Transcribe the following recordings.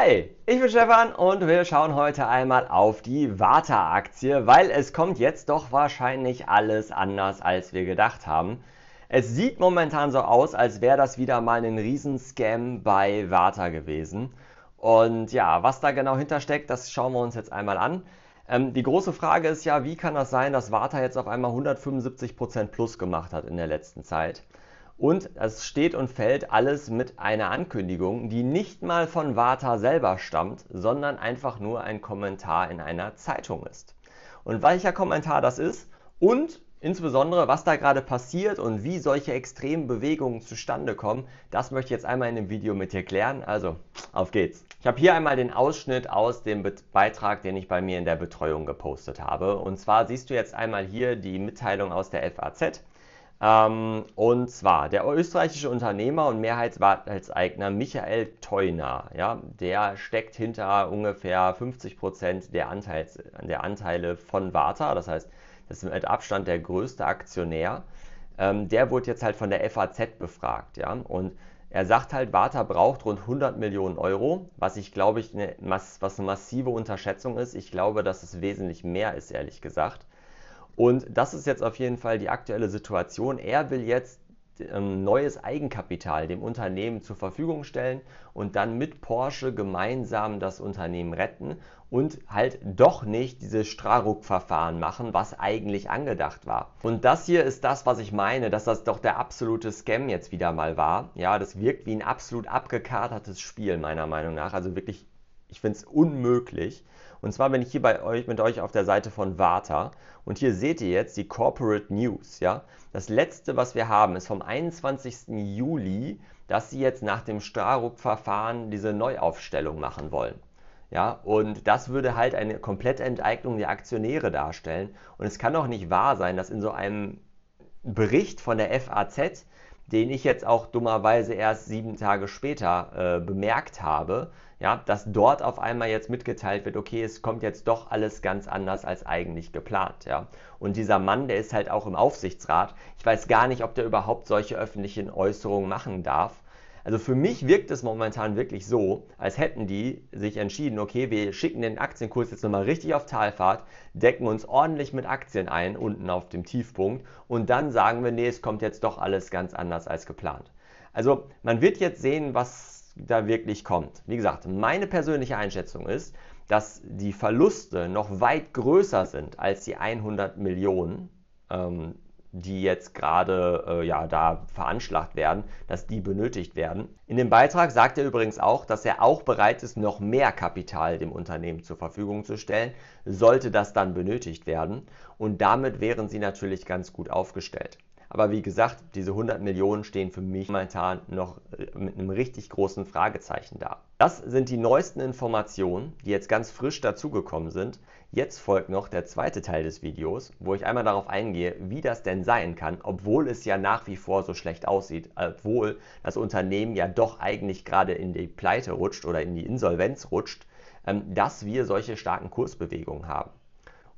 Hi, ich bin Stefan und wir schauen heute einmal auf die Vata-Aktie, weil es kommt jetzt doch wahrscheinlich alles anders, als wir gedacht haben. Es sieht momentan so aus, als wäre das wieder mal ein Riesenscam bei Vata gewesen. Und ja, was da genau hintersteckt, das schauen wir uns jetzt einmal an. Ähm, die große Frage ist ja, wie kann das sein, dass Vata jetzt auf einmal 175% plus gemacht hat in der letzten Zeit? Und es steht und fällt alles mit einer Ankündigung, die nicht mal von Warta selber stammt, sondern einfach nur ein Kommentar in einer Zeitung ist. Und welcher Kommentar das ist und insbesondere was da gerade passiert und wie solche extremen Bewegungen zustande kommen, das möchte ich jetzt einmal in dem Video mit dir klären. Also, auf geht's. Ich habe hier einmal den Ausschnitt aus dem Be Beitrag, den ich bei mir in der Betreuung gepostet habe. Und zwar siehst du jetzt einmal hier die Mitteilung aus der FAZ. Ähm, und zwar der österreichische Unternehmer und Mehrheitswahlheitseigner Michael Teuner, ja, der steckt hinter ungefähr 50 Prozent der, der Anteile von Warta, das heißt, das ist mit Abstand der größte Aktionär. Ähm, der wurde jetzt halt von der FAZ befragt, ja, und er sagt halt, Warta braucht rund 100 Millionen Euro, was ich glaube ich, eine, was eine massive Unterschätzung ist. Ich glaube, dass es wesentlich mehr ist, ehrlich gesagt. Und das ist jetzt auf jeden Fall die aktuelle Situation. Er will jetzt ähm, neues Eigenkapital dem Unternehmen zur Verfügung stellen und dann mit Porsche gemeinsam das Unternehmen retten und halt doch nicht dieses Straruck-Verfahren machen, was eigentlich angedacht war. Und das hier ist das, was ich meine, dass das doch der absolute Scam jetzt wieder mal war. Ja, das wirkt wie ein absolut abgekatertes Spiel meiner Meinung nach, also wirklich ich finde es unmöglich. Und zwar bin ich hier bei euch, mit euch auf der Seite von Vata. Und hier seht ihr jetzt die Corporate News. Ja? Das letzte, was wir haben, ist vom 21. Juli, dass sie jetzt nach dem Strarup-Verfahren diese Neuaufstellung machen wollen. Ja, und das würde halt eine komplette Enteignung der Aktionäre darstellen. Und es kann doch nicht wahr sein, dass in so einem Bericht von der FAZ den ich jetzt auch dummerweise erst sieben Tage später äh, bemerkt habe, ja, dass dort auf einmal jetzt mitgeteilt wird, okay, es kommt jetzt doch alles ganz anders als eigentlich geplant, ja. Und dieser Mann, der ist halt auch im Aufsichtsrat. Ich weiß gar nicht, ob der überhaupt solche öffentlichen Äußerungen machen darf. Also für mich wirkt es momentan wirklich so, als hätten die sich entschieden, okay, wir schicken den Aktienkurs jetzt nochmal richtig auf Talfahrt, decken uns ordentlich mit Aktien ein, unten auf dem Tiefpunkt, und dann sagen wir, nee, es kommt jetzt doch alles ganz anders als geplant. Also man wird jetzt sehen, was da wirklich kommt. Wie gesagt, meine persönliche Einschätzung ist, dass die Verluste noch weit größer sind als die 100 Millionen, ähm, die jetzt gerade äh, ja, da veranschlagt werden, dass die benötigt werden. In dem Beitrag sagt er übrigens auch, dass er auch bereit ist, noch mehr Kapital dem Unternehmen zur Verfügung zu stellen, sollte das dann benötigt werden. Und damit wären sie natürlich ganz gut aufgestellt. Aber wie gesagt, diese 100 Millionen stehen für mich momentan noch äh, mit einem richtig großen Fragezeichen da. Das sind die neuesten Informationen, die jetzt ganz frisch dazugekommen sind. Jetzt folgt noch der zweite Teil des Videos, wo ich einmal darauf eingehe, wie das denn sein kann, obwohl es ja nach wie vor so schlecht aussieht, obwohl das Unternehmen ja doch eigentlich gerade in die Pleite rutscht oder in die Insolvenz rutscht, ähm, dass wir solche starken Kursbewegungen haben.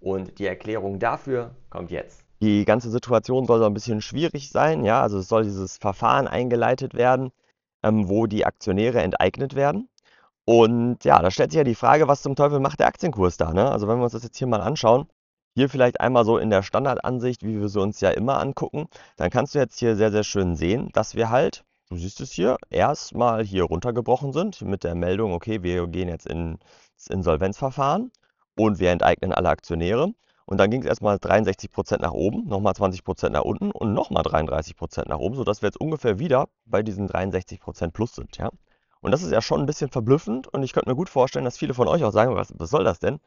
Und die Erklärung dafür kommt jetzt. Die ganze Situation soll so ein bisschen schwierig sein, ja, also es soll dieses Verfahren eingeleitet werden, ähm, wo die Aktionäre enteignet werden. Und ja, da stellt sich ja die Frage, was zum Teufel macht der Aktienkurs da? Ne? Also wenn wir uns das jetzt hier mal anschauen, hier vielleicht einmal so in der Standardansicht, wie wir sie uns ja immer angucken, dann kannst du jetzt hier sehr, sehr schön sehen, dass wir halt, du siehst es hier, erstmal hier runtergebrochen sind mit der Meldung, okay, wir gehen jetzt ins Insolvenzverfahren und wir enteignen alle Aktionäre. Und dann ging es erstmal 63 nach oben, nochmal 20 nach unten und nochmal 33 nach oben, sodass wir jetzt ungefähr wieder bei diesen 63 plus sind. Ja? Und das ist ja schon ein bisschen verblüffend und ich könnte mir gut vorstellen, dass viele von euch auch sagen, was, was soll das denn?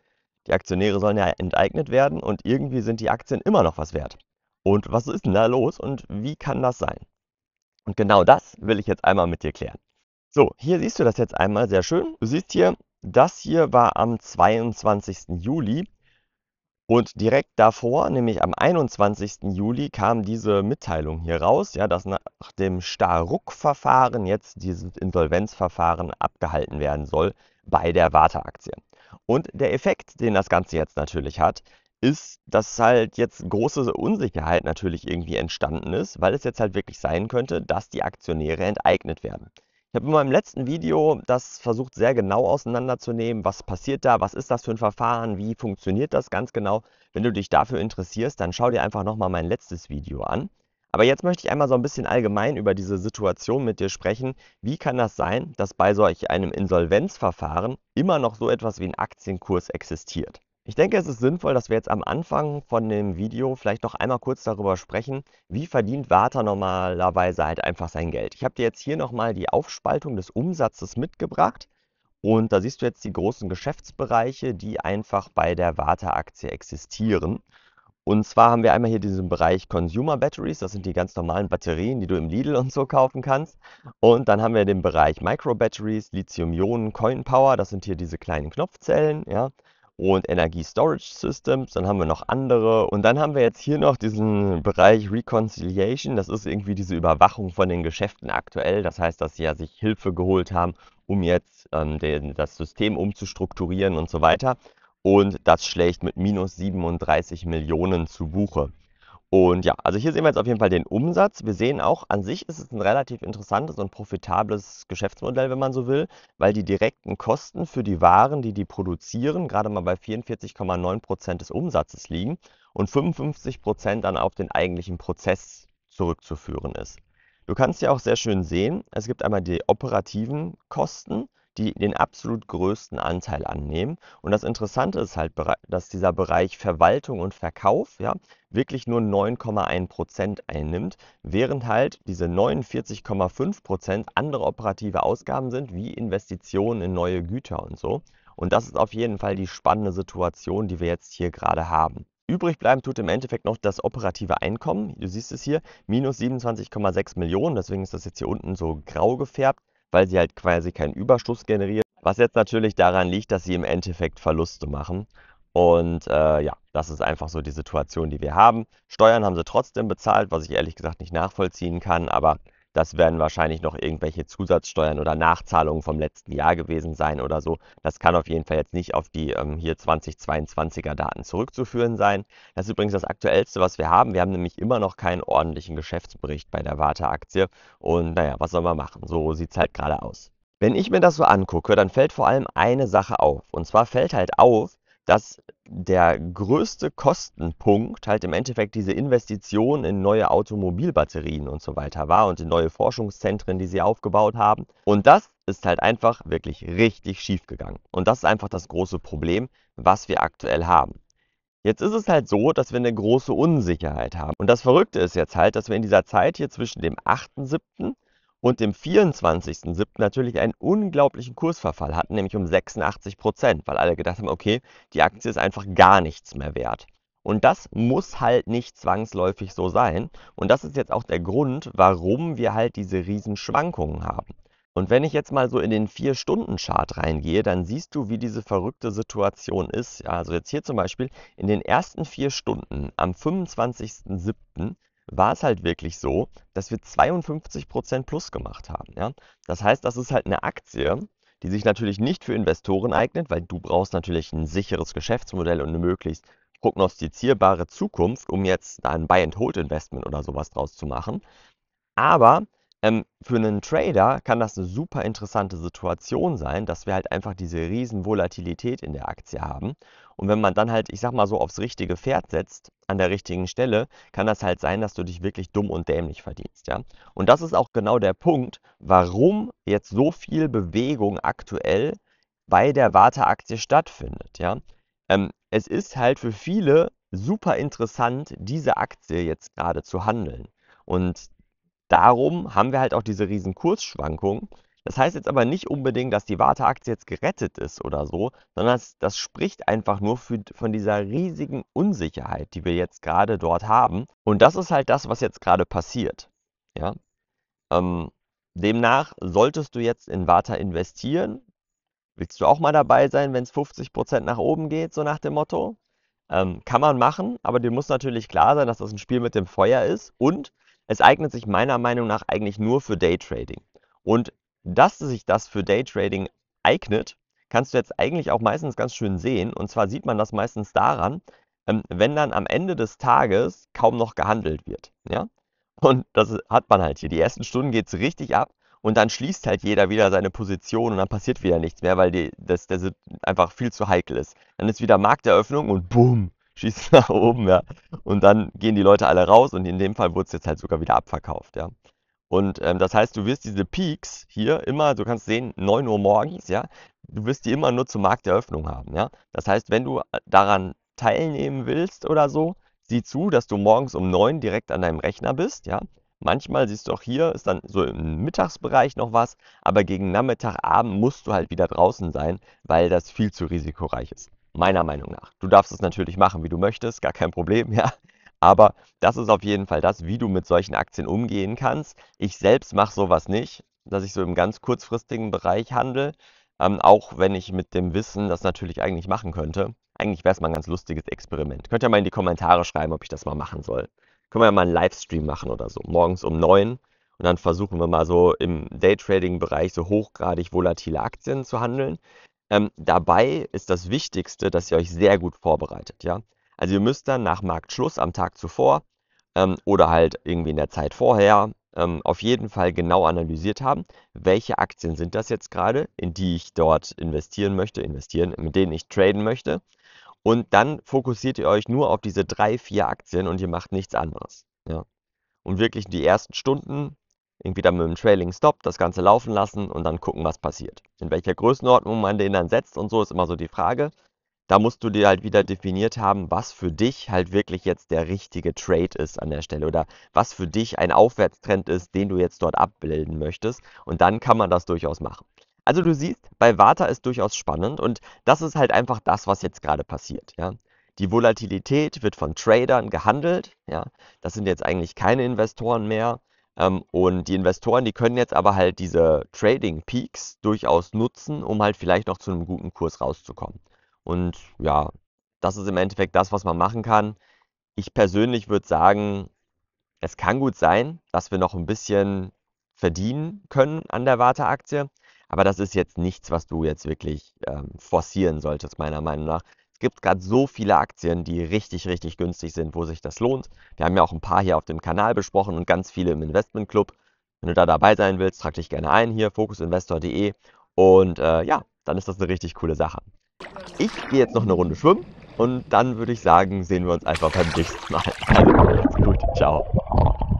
Die Aktionäre sollen ja enteignet werden und irgendwie sind die Aktien immer noch was wert. Und was ist denn da los und wie kann das sein? Und genau das will ich jetzt einmal mit dir klären. So, hier siehst du das jetzt einmal sehr schön. Du siehst hier, das hier war am 22. Juli und direkt davor, nämlich am 21. Juli, kam diese Mitteilung hier raus, ja, dass nach dem Staruk-Verfahren jetzt dieses Insolvenzverfahren abgehalten werden soll bei der warta Und der Effekt, den das Ganze jetzt natürlich hat, ist, dass halt jetzt große Unsicherheit natürlich irgendwie entstanden ist, weil es jetzt halt wirklich sein könnte, dass die Aktionäre enteignet werden. Ich habe in meinem letzten Video das versucht sehr genau auseinanderzunehmen, was passiert da, was ist das für ein Verfahren, wie funktioniert das ganz genau. Wenn du dich dafür interessierst, dann schau dir einfach nochmal mein letztes Video an. Aber jetzt möchte ich einmal so ein bisschen allgemein über diese Situation mit dir sprechen. Wie kann das sein, dass bei solch einem Insolvenzverfahren immer noch so etwas wie ein Aktienkurs existiert? Ich denke, es ist sinnvoll, dass wir jetzt am Anfang von dem Video vielleicht noch einmal kurz darüber sprechen, wie verdient Warta normalerweise halt einfach sein Geld. Ich habe dir jetzt hier nochmal die Aufspaltung des Umsatzes mitgebracht und da siehst du jetzt die großen Geschäftsbereiche, die einfach bei der Warta-Aktie existieren. Und zwar haben wir einmal hier diesen Bereich Consumer Batteries, das sind die ganz normalen Batterien, die du im Lidl und so kaufen kannst. Und dann haben wir den Bereich Micro Batteries, Lithium-Ionen, Coin Power, das sind hier diese kleinen Knopfzellen, ja und Energie Storage Systems. Dann haben wir noch andere. Und dann haben wir jetzt hier noch diesen Bereich Reconciliation. Das ist irgendwie diese Überwachung von den Geschäften aktuell. Das heißt, dass sie ja sich Hilfe geholt haben, um jetzt ähm, den, das System umzustrukturieren und so weiter. Und das schlägt mit minus 37 Millionen zu Buche. Und ja, also hier sehen wir jetzt auf jeden Fall den Umsatz. Wir sehen auch, an sich ist es ein relativ interessantes und profitables Geschäftsmodell, wenn man so will, weil die direkten Kosten für die Waren, die die produzieren, gerade mal bei 44,9 Prozent des Umsatzes liegen und 55 Prozent dann auf den eigentlichen Prozess zurückzuführen ist. Du kannst ja auch sehr schön sehen, es gibt einmal die operativen Kosten die den absolut größten Anteil annehmen. Und das Interessante ist halt, dass dieser Bereich Verwaltung und Verkauf ja, wirklich nur 9,1 Prozent einnimmt, während halt diese 49,5 Prozent andere operative Ausgaben sind, wie Investitionen in neue Güter und so. Und das ist auf jeden Fall die spannende Situation, die wir jetzt hier gerade haben. Übrig bleiben tut im Endeffekt noch das operative Einkommen. Du siehst es hier, minus 27,6 Millionen, deswegen ist das jetzt hier unten so grau gefärbt weil sie halt quasi keinen Überschuss generiert. Was jetzt natürlich daran liegt, dass sie im Endeffekt Verluste machen. Und äh, ja, das ist einfach so die Situation, die wir haben. Steuern haben sie trotzdem bezahlt, was ich ehrlich gesagt nicht nachvollziehen kann, aber das werden wahrscheinlich noch irgendwelche Zusatzsteuern oder Nachzahlungen vom letzten Jahr gewesen sein oder so. Das kann auf jeden Fall jetzt nicht auf die ähm, hier 2022er Daten zurückzuführen sein. Das ist übrigens das aktuellste, was wir haben. Wir haben nämlich immer noch keinen ordentlichen Geschäftsbericht bei der Warta-Aktie. Und naja, was soll man machen? So sieht es halt gerade aus. Wenn ich mir das so angucke, dann fällt vor allem eine Sache auf. Und zwar fällt halt auf, dass der größte Kostenpunkt halt im Endeffekt diese Investition in neue Automobilbatterien und so weiter war und in neue Forschungszentren, die sie aufgebaut haben. Und das ist halt einfach wirklich richtig schief gegangen. Und das ist einfach das große Problem, was wir aktuell haben. Jetzt ist es halt so, dass wir eine große Unsicherheit haben. Und das Verrückte ist jetzt halt, dass wir in dieser Zeit hier zwischen dem 8.7 und im 24.07. natürlich einen unglaublichen Kursverfall hatten, nämlich um 86 Prozent, weil alle gedacht haben, okay, die Aktie ist einfach gar nichts mehr wert. Und das muss halt nicht zwangsläufig so sein. Und das ist jetzt auch der Grund, warum wir halt diese Riesenschwankungen haben. Und wenn ich jetzt mal so in den 4-Stunden-Chart reingehe, dann siehst du, wie diese verrückte Situation ist. Ja, Also jetzt hier zum Beispiel, in den ersten 4 Stunden am 25.07 war es halt wirklich so, dass wir 52% plus gemacht haben. Ja? Das heißt, das ist halt eine Aktie, die sich natürlich nicht für Investoren eignet, weil du brauchst natürlich ein sicheres Geschäftsmodell und eine möglichst prognostizierbare Zukunft, um jetzt da ein Buy-and-Hold-Investment oder sowas draus zu machen. Aber ähm, für einen Trader kann das eine super interessante Situation sein, dass wir halt einfach diese riesen Volatilität in der Aktie haben. Und wenn man dann halt, ich sag mal so, aufs richtige Pferd setzt, an der richtigen Stelle, kann das halt sein, dass du dich wirklich dumm und dämlich verdienst. Ja? Und das ist auch genau der Punkt, warum jetzt so viel Bewegung aktuell bei der Warteaktie stattfindet. Ja? Ähm, es ist halt für viele super interessant, diese Aktie jetzt gerade zu handeln. Und Darum haben wir halt auch diese riesen Kursschwankungen. Das heißt jetzt aber nicht unbedingt, dass die Warteaktie jetzt gerettet ist oder so, sondern das, das spricht einfach nur für, von dieser riesigen Unsicherheit, die wir jetzt gerade dort haben. Und das ist halt das, was jetzt gerade passiert. Ja? Ähm, demnach solltest du jetzt in Warta investieren. Willst du auch mal dabei sein, wenn es 50% nach oben geht, so nach dem Motto? Ähm, kann man machen, aber dir muss natürlich klar sein, dass das ein Spiel mit dem Feuer ist und es eignet sich meiner Meinung nach eigentlich nur für Daytrading. Und dass sich das für Daytrading eignet, kannst du jetzt eigentlich auch meistens ganz schön sehen. Und zwar sieht man das meistens daran, ähm, wenn dann am Ende des Tages kaum noch gehandelt wird. Ja? Und das hat man halt hier. Die ersten Stunden geht es richtig ab und dann schließt halt jeder wieder seine Position und dann passiert wieder nichts mehr, weil die, das, das einfach viel zu heikel ist. Dann ist wieder Markteröffnung und boom, schießt nach oben, ja. Und dann gehen die Leute alle raus und in dem Fall wurde es jetzt halt sogar wieder abverkauft, ja. Und ähm, das heißt, du wirst diese Peaks hier immer, du kannst sehen, 9 Uhr morgens, ja, du wirst die immer nur zur Markteröffnung haben, ja. Das heißt, wenn du äh, daran teilnehmen willst oder so, sieh zu, dass du morgens um 9 direkt an deinem Rechner bist, ja. Manchmal siehst du auch hier, ist dann so im Mittagsbereich noch was, aber gegen Nachmittag, Abend musst du halt wieder draußen sein, weil das viel zu risikoreich ist. Meiner Meinung nach. Du darfst es natürlich machen, wie du möchtest, gar kein Problem, ja. Aber das ist auf jeden Fall das, wie du mit solchen Aktien umgehen kannst. Ich selbst mache sowas nicht, dass ich so im ganz kurzfristigen Bereich handle, ähm, auch wenn ich mit dem Wissen das natürlich eigentlich machen könnte. Eigentlich wäre es mal ein ganz lustiges Experiment. Könnt ihr mal in die Kommentare schreiben, ob ich das mal machen soll. Können wir ja mal einen Livestream machen oder so, morgens um neun. Und dann versuchen wir mal so im Daytrading-Bereich so hochgradig volatile Aktien zu handeln. Ähm, dabei ist das Wichtigste, dass ihr euch sehr gut vorbereitet. Ja? Also ihr müsst dann nach Marktschluss am Tag zuvor ähm, oder halt irgendwie in der Zeit vorher ähm, auf jeden Fall genau analysiert haben, welche Aktien sind das jetzt gerade, in die ich dort investieren möchte, investieren, mit denen ich traden möchte. Und dann fokussiert ihr euch nur auf diese drei, vier Aktien und ihr macht nichts anderes. Ja? Und wirklich die ersten Stunden irgendwie dann mit dem Trailing Stop das Ganze laufen lassen und dann gucken, was passiert. In welcher Größenordnung man den dann setzt und so ist immer so die Frage. Da musst du dir halt wieder definiert haben, was für dich halt wirklich jetzt der richtige Trade ist an der Stelle oder was für dich ein Aufwärtstrend ist, den du jetzt dort abbilden möchtest. Und dann kann man das durchaus machen. Also du siehst, bei Vata ist durchaus spannend und das ist halt einfach das, was jetzt gerade passiert. Ja? Die Volatilität wird von Tradern gehandelt. Ja? Das sind jetzt eigentlich keine Investoren mehr. Ähm, und die Investoren, die können jetzt aber halt diese Trading Peaks durchaus nutzen, um halt vielleicht noch zu einem guten Kurs rauszukommen. Und ja, das ist im Endeffekt das, was man machen kann. Ich persönlich würde sagen, es kann gut sein, dass wir noch ein bisschen verdienen können an der Warteaktie. Aber das ist jetzt nichts, was du jetzt wirklich ähm, forcieren solltest, meiner Meinung nach gibt gerade so viele Aktien, die richtig, richtig günstig sind, wo sich das lohnt. Wir haben ja auch ein paar hier auf dem Kanal besprochen und ganz viele im Investment Club. Wenn du da dabei sein willst, trag dich gerne ein hier, fokusinvestor.de. Und äh, ja, dann ist das eine richtig coole Sache. Ich gehe jetzt noch eine Runde schwimmen und dann würde ich sagen, sehen wir uns einfach beim nächsten Mal. Also, macht's gut, ciao.